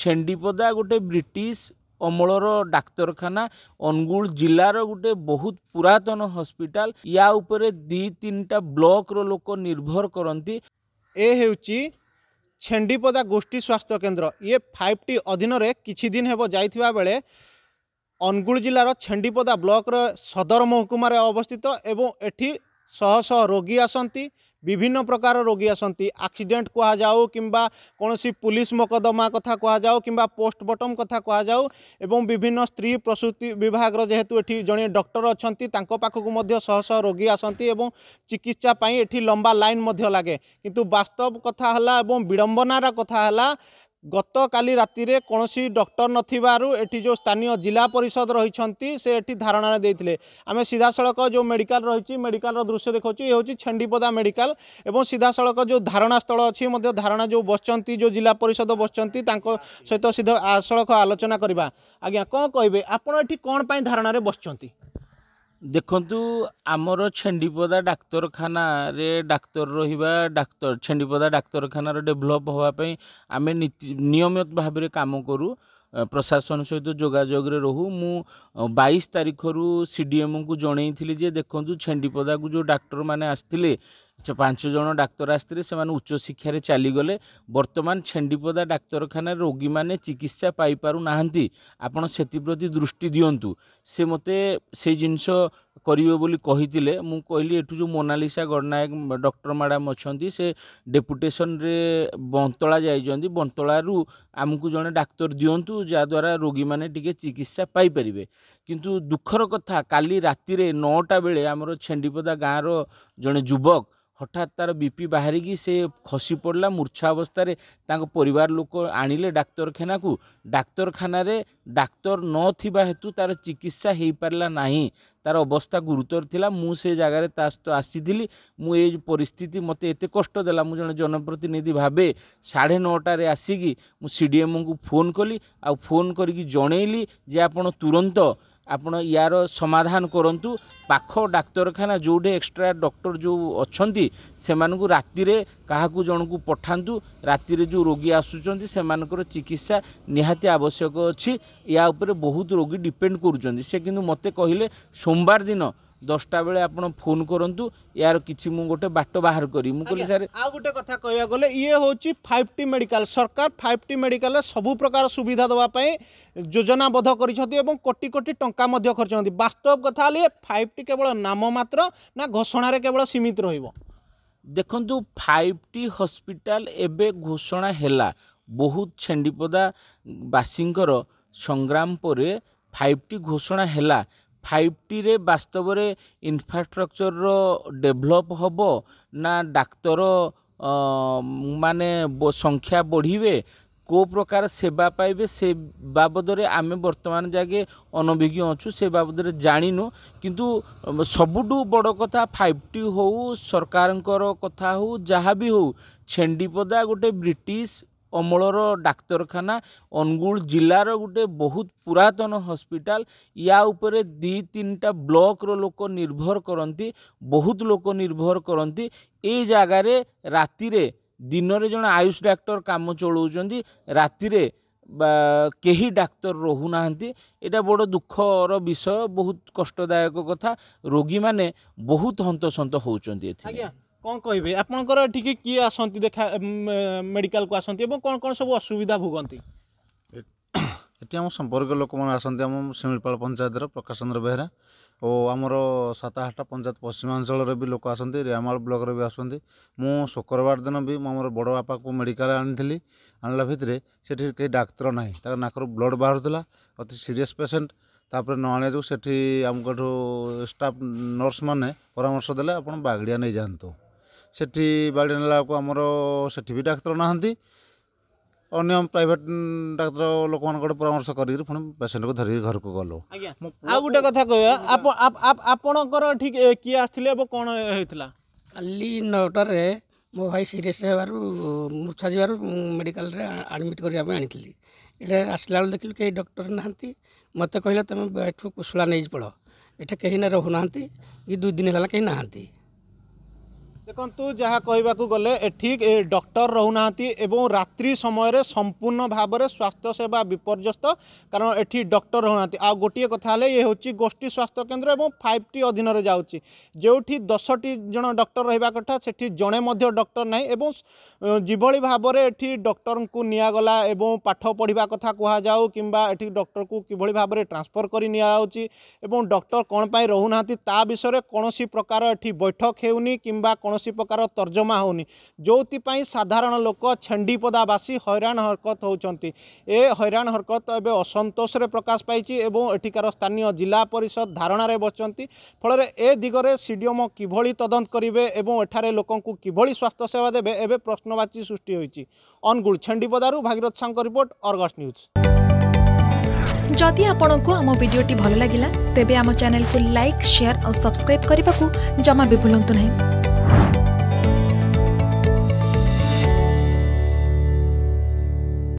ଛେଣ୍ଡିପଦା ଗୋଟେ ବ୍ରିଟିଶ ଅମଳର ଡାକ୍ତରଖାନା ଅନୁଗୁଳ ଜିଲ୍ଲାର ଗୋଟେ ବହୁତ ପୁରାତନ ହସ୍ପିଟାଲ ୟା ଉପରେ ଦୁଇ ତିନିଟା ବ୍ଲକର ଲୋକ ନିର୍ଭର କରନ୍ତି ଏ ହେଉଛି ଛେଣ୍ଡିପଦା ଗୋଷ୍ଠୀ ସ୍ୱାସ୍ଥ୍ୟ କେନ୍ଦ୍ର ଇଏ ଫାଇଭ୍ ଟି ଅଧୀନରେ କିଛି ଦିନ ହେବ ଯାଇଥିବା ବେଳେ ଅନୁଗୁଳ ଜିଲ୍ଲାର ଛେଣ୍ଡିପଦା ବ୍ଲକର ସଦର ମହକୁମାରେ ଅବସ୍ଥିତ ଏବଂ ଏଠି ଶହ ଶହ ରୋଗୀ ଆସନ୍ତି বিভিন্ন প্রকার রোগী আসন্তি অ্যাক্সিডেন্ট কোয়া যাও কিম্বা কোনসি পুলিশ মক দমা কথা কোয়া যাও কিম্বা পোস্ট বটম কথা কোয়া যাও এবন বিভিন্ন স্ত্রী প্রসূতি বিভাগৰ জেহতু এঠী জনী ডক্টৰ আছেନ୍ତି তাৰ কাখকৰ মধ্য সহস সহ রোগী আসন্তি এবন চিকিৎসা পাই এঠী লম্বা লাইন মধ্য লাগে কিন্তু বাস্তৱ কথা হলা এবন বিলম্বনৰ কথা হলা গতকালি রাতিরে কোণী ডক্টর নথিবারু এটি যে স্থানীয় জেলা পরিষদ রয়েছে সে এটি ধারণা দিয়ে আমি সিধাসলখ যে মেডিকাল রয়েছে মেডিকালর দৃশ্য দেখাচ্ছি এ হচ্ছে ছেন্ডিপদা মেডিকাল এবং সিধাসলখ যে ধারণাস্থল অছি মধ্যে ধারণা যে বসছেন যে জেলা পরিষদ বসছেন তাঁর সহ সিধাসলখ আলোচনা করা আজ্ঞা কম কহবে আপনার এটি কোণ পাই ধারণার বসছেন ଦେଖନ୍ତୁ ଆମର ଛେଣ୍ଡିପଦା ଡାକ୍ତରଖାନାରେ ଡାକ୍ତର ରହିବା ଡାକ୍ତର ଛେଣ୍ଡିପଦା ଡାକ୍ତରଖାନାର ଡେଭଲପ୍ ହେବା ପାଇଁ ଆମେ ନିୟମିତ ଭାବରେ କାମ କରୁ ପ୍ରଶାସନ ସହିତ ଯୋଗାଯୋଗରେ ରହୁ ମୁଁ ବାଇଶ ତାରିଖରୁ ସି ଡ଼ି ଏମ୍ଙ୍କୁ ଯେ ଦେଖନ୍ତୁ ଛେଣ୍ଡିପଦାକୁ ଯେଉଁ ଡାକ୍ତରମାନେ ଆସିଥିଲେ ପାଞ୍ଚ ଜଣ ଡାକ୍ତର ଆସିଥିଲେ ସେମାନେ ଉଚ୍ଚଶିକ୍ଷାରେ ଚାଲିଗଲେ ବର୍ତ୍ତମାନ ଛେଣ୍ଡିପଦା ଡାକ୍ତରଖାନାରେ ରୋଗୀମାନେ ଚିକିତ୍ସା ପାଇପାରୁନାହାନ୍ତି ଆପଣ ସେଥିପ୍ରତି ଦୃଷ୍ଟି ଦିଅନ୍ତୁ ସେ ମୋତେ ସେଇ ଜିନିଷ କରିବେ ବୋଲି କହିଥିଲେ ମୁଁ କହିଲି ଏଠୁ ଯେଉଁ ମୋନାଲିସା ଗଡ଼ନାୟକ ଡକ୍ଟର ମ୍ୟାଡ଼ାମ୍ ଅଛନ୍ତି ସେ ଡେପୁଟେସନରେ ବନ୍ତଳା ଯାଇଛନ୍ତି ବନ୍ତଳାରୁ ଆମକୁ ଜଣେ ଡାକ୍ତର ଦିଅନ୍ତୁ ଯାହାଦ୍ୱାରା ରୋଗୀମାନେ ଟିକେ ଚିକିତ୍ସା ପାଇପାରିବେ କିନ୍ତୁ ଦୁଃଖର କଥା କାଲି ରାତିରେ ନଅଟା ବେଳେ ଆମର ଛେଣ୍ଡିପଦା ଗାଁର ଜଣେ ଯୁବକ হঠাৎ তার বিপি বাহারিকি সে খসি পড়লা মূর্ছা অবস্থায় তাঁর পরিবার লোক আনিলে ডাক্তারখানাকু ডাক্তারখানার ডাক্তার নথিবা হেতু তার চিকিৎসা হয়েপারা না তার অবস্থা গুরুতর লা মু সে জায়গায় তা আসিলি মু এই পরিস্থিতি মতো এত কষ্ট দেলা মু জন জনপ্রতিনিধি ভাবে সাড়ে নটার আসিকি মু সিডিএম কু ফোন কলি আোন করি জনাইলি যে আপনার তুরন্ত ଆପଣ ୟାର ସମାଧାନ କରନ୍ତୁ ପାଖ ଡାକ୍ତରଖାନା ଯେଉଁଠି ଏକ୍ସଟ୍ରା ଡକ୍ଟର ଯେଉଁ ଅଛନ୍ତି ସେମାନଙ୍କୁ ରାତିରେ କାହାକୁ ଜଣକୁ ପଠାନ୍ତୁ ରାତିରେ ଯେଉଁ ରୋଗୀ ଆସୁଛନ୍ତି ସେମାନଙ୍କର ଚିକିତ୍ସା ନିହାତି ଆବଶ୍ୟକ ଅଛି ୟା ଉପରେ ବହୁତ ରୋଗୀ ଡିପେଣ୍ଡ କରୁଛନ୍ତି ସେ କିନ୍ତୁ ମୋତେ କହିଲେ ସୋମବାର ଦିନ দশটা বেড়ে আপনার ফোন করতু এর কিছু মু গোটে বাট বাহার করি মু কলি স্যার আ গোটে কথা কইয়া গলে ইয়ে হচ্ছে ফাইভ টি মেডিকাল সরকার ফাইভ টি মেডিকাল সবু প্রকার সুবিধা দেওয়া যোজনাবদ্ধ করেছেন এবং কোটি কোটি টঙ্কা মধ্যে খরচন বাস্তব কথা হলে ফাইভ টি কেবল নাম মাত্র না ঘোষণার কেবল সীমিত রহব দেখুন ଫାଇଭ୍ ଟି হসপিটাল এবে ঘোষণা হেলা বহুত ছেন্ডিপদা ବାସୀଙ୍କର সংগ্রাম পরে ଫାଇଭ୍ ଟି ଘୋଷଣା ହେଲା ଫାଇଭ୍ ଟିରେ ବାସ୍ତବରେ ଇନଫ୍ରାଷ୍ଟ୍ରକ୍ଚରର ଡେଭଲପ୍ ହେବ ନା ଡାକ୍ତର ମାନେ ସଂଖ୍ୟା ବଢ଼ିବେ କେଉଁ ପ୍ରକାର ସେବା ପାଇବେ ସେ ବାବଦରେ ଆମେ ବର୍ତ୍ତମାନ ଯାକେ ଅନଭିଜ୍ଞ ଅଛୁ ସେ ବାବଦରେ ଜାଣିନୁ କିନ୍ତୁ ସବୁଠୁ ବଡ଼ କଥା ଫାଇଭ୍ ଟି ହେଉ ସରକାରଙ୍କର କଥା ହେଉ ଯାହା ବି ହେଉ ଛେଣ୍ଡିପଦା ଗୋଟେ ବ୍ରିଟିଶ ଅମଳର ଡାକ୍ତରଖାନା ଅନୁଗୁଳ ଜିଲ୍ଲାର ଗୋଟେ ବହୁତ ପୁରାତନ ହସ୍ପିଟାଲ ୟା ଉପରେ ଦୁଇ ତିନିଟା ବ୍ଲକର ଲୋକ ନିର୍ଭର କରନ୍ତି ବହୁତ ଲୋକ ନିର୍ଭର କରନ୍ତି ଏଇ ଜାଗାରେ ରାତିରେ ଦିନରେ ଜଣେ ଆୟୁଷ ଡାକ୍ତର କାମ ଚଳାଉଛନ୍ତି ରାତିରେ ବା କେହି ଡାକ୍ତର ରହୁନାହାନ୍ତି ଏଇଟା ବଡ଼ ଦୁଃଖର ବିଷୟ ବହୁତ କଷ୍ଟଦାୟକ କଥା ରୋଗୀମାନେ ବହୁତ ହନ୍ତସନ୍ତ ହେଉଛନ୍ତି ଏଥିରେ କ'ଣ କହିବେ ଆପଣଙ୍କର ଏଠିକି କିଏ ଆସନ୍ତି ଦେଖା ମେଡ଼ିକାଲକୁ ଆସନ୍ତି ଏବଂ କ'ଣ କ'ଣ ସବୁ ଅସୁବିଧା ଭୋଗନ୍ତି ଏଠି ଆମ ସମ୍ପର୍କୀୟ ଲୋକମାନେ ଆସନ୍ତି ଆମ ଶିମିଳିପାଳ ପଞ୍ଚାୟତର ପ୍ରକାଶ ଚନ୍ଦ୍ର ବେହେରା ଓ ଆମର ସାତାହାଟା ପଞ୍ଚାୟତ ପଶ୍ଚିମାଞ୍ଚଳରେ ବି ଲୋକ ଆସନ୍ତି ରେମାଳ ବ୍ଲକରେ ବି ଆସନ୍ତି ମୁଁ ଶୁକ୍ରବାର ଦିନ ବି ମୁଁ ଆମର ବଡ଼ ବାପାକୁ ମେଡ଼ିକାଲ ଆଣିଥିଲି ଆଣିଲା ଭିତରେ ସେଠି କେହି ଡାକ୍ତର ନାହିଁ ତାଙ୍କ ନାକରୁ ବ୍ଲଡ଼ ବାହାରୁଥିଲା ଅତି ସିରିୟସ୍ ପେସେଣ୍ଟ ତାପରେ ନ ଆଣିବା ଯୋଗୁଁ ସେଠି ଆମଙ୍କଠୁ ଷ୍ଟାଫ୍ ନର୍ସମାନେ ପରାମର୍ଶ ଦେଲେ ଆପଣ ବାଗଡ଼ିଆ ନେଇଯାଆନ୍ତୁ ସେଠି ବାଡ଼ିରେ ନେଲାବେଳକୁ ଆମର ସେଠି ବି ଡାକ୍ତର ନାହାନ୍ତି ଅନ୍ୟ ପ୍ରାଇଭେଟ୍ ଡାକ୍ତର ଲୋକମାନଙ୍କଠୁ ପରାମର୍ଶ କରିକିରି ପୁଣି ପେସେଣ୍ଟକୁ ଧରିକି ଘରକୁ ଗଲୁ ଆଉ ଗୋଟେ କଥା କହିବା ଆପଣଙ୍କର ଠିକ୍ କିଏ ଆସିଥିଲେ ଏବଂ କ'ଣ ହେଇଥିଲା କାଲି ନଅଟାରେ ମୋ ଭାଇ ସିରିୟସ୍ ହେବାରୁ ମୂର୍ଚ୍ଛା ଯିବାରୁ ମୁଁ ମେଡ଼ିକାଲରେ ଆଡ଼ମିଟ୍ କରିବା ପାଇଁ ଆଣିଥିଲି ଏଇଟା ଆସିଲା ବେଳେ ଦେଖିଲି କେହି ଡକ୍ଟର ନାହାନ୍ତି ମୋତେ କହିଲେ ତୁମେ ଏଠୁ କୁଶଳା ନେଇକି ପଡ଼ ଏଠି କେହି ନା ରହୁନାହାନ୍ତି କି ଦୁଇ ଦିନ ହେଲା କେହି ନାହାନ୍ତି দেখন্তু ଯାହା କହିବାକୁ ଗଲେ ଏଠି ଡକ୍ଟର ରହୁନାହାନ୍ତି ଏବଂ ରାତ୍ରି ସମୟରେ ସମ୍ପୂର୍ଣ୍ଣ ଭାବରେ ସ୍ୱାସ୍ଥ୍ୟ ସେବା ବିପର୍ଯ୍ୟସ୍ତ କାରଣ ଏଠି ଡକ୍ଟର ରହୁନାହାନ୍ତି ଆଉ ଗୋଟିଏ କଥା ହେଲେ ଇଏ ହେଉଛି ଗୋଷ୍ଠୀ ସ୍ୱାସ୍ଥ୍ୟ କେନ୍ଦ୍ର ଏବଂ ଫାଇଭ୍ ଟି ଅଧୀନରେ ଯାଉଛି ଯେଉଁଠି ଦଶଟି ଜଣ ଡକ୍ଟର ରହିବା କଥା ସେଠି ଜଣେ ମଧ୍ୟ ଡକ୍ଟର ନାହିଁ ଏବଂ ଯେଭଳି ଭାବରେ ଏଠି ଡକ୍ଟରଙ୍କୁ ନିଆଗଲା ଏବଂ ପାଠ ପଢ଼ିବା କଥା କୁହାଯାଉ କିମ୍ବା ଏଠି ଡକ୍ଟରକୁ କିଭଳି ଭାବରେ ଟ୍ରାନ୍ସଫର୍ କରି ନିଆଯାଉଛି ଏବଂ ଡକ୍ଟର କ'ଣ ପାଇଁ ରହୁନାହାନ୍ତି ତା ବିଷୟରେ କୌଣସି ପ୍ରକାର ଏଠି ବୈଠକ ହେଉନି କିମ୍ବା କୌଣସି କୌଣସି ପ୍ରକାର ତର୍ଜମା ହେଉନି ଯେଉଁଥିପାଇଁ ସାଧାରଣ ଲୋକ ଛେଣ୍ଡିପଦାବାସୀ ହଇରାଣ ହରକତ ହେଉଛନ୍ତି ଏ ହଇରାଣ ହରକତ ଏବେ ଅସନ୍ତୋଷରେ ପ୍ରକାଶ ପାଇଛି ଏବଂ ଏଠିକାର ସ୍ଥାନୀୟ ଜିଲ୍ଲା ପରିଷଦ ଧାରଣାରେ ବସିଛନ୍ତି ଫଳରେ ଏ ଦିଗରେ ସିଡିଏମ୍ କିଭଳି ତଦନ୍ତ କରିବେ ଏବଂ ଏଠାରେ ଲୋକଙ୍କୁ କିଭଳି ସ୍ୱାସ୍ଥ୍ୟ ସେବା ଦେବେ ଏବେ ପ୍ରଶ୍ନବାଚୀ ସୃଷ୍ଟି ହୋଇଛି ଅନୁଗୁଳ ଛେଣ୍ଡିପଦାରୁ ଭାଗିରଥ ସାହୁଙ୍କ ରିପୋର୍ଟ ଅର୍ଗସ୍ ନ୍ୟୁଜ୍ ଯଦି ଆପଣଙ୍କୁ ଆମ ଭିଡ଼ିଓଟି ଭଲ ଲାଗିଲା ତେବେ ଆମ ଚ୍ୟାନେଲକୁ ଲାଇକ୍ ସେୟାର ଆଉ ସବସ୍କ୍ରାଇବ୍ କରିବାକୁ ଜମା ବି ଭୁଲନ୍ତୁ ନାହିଁ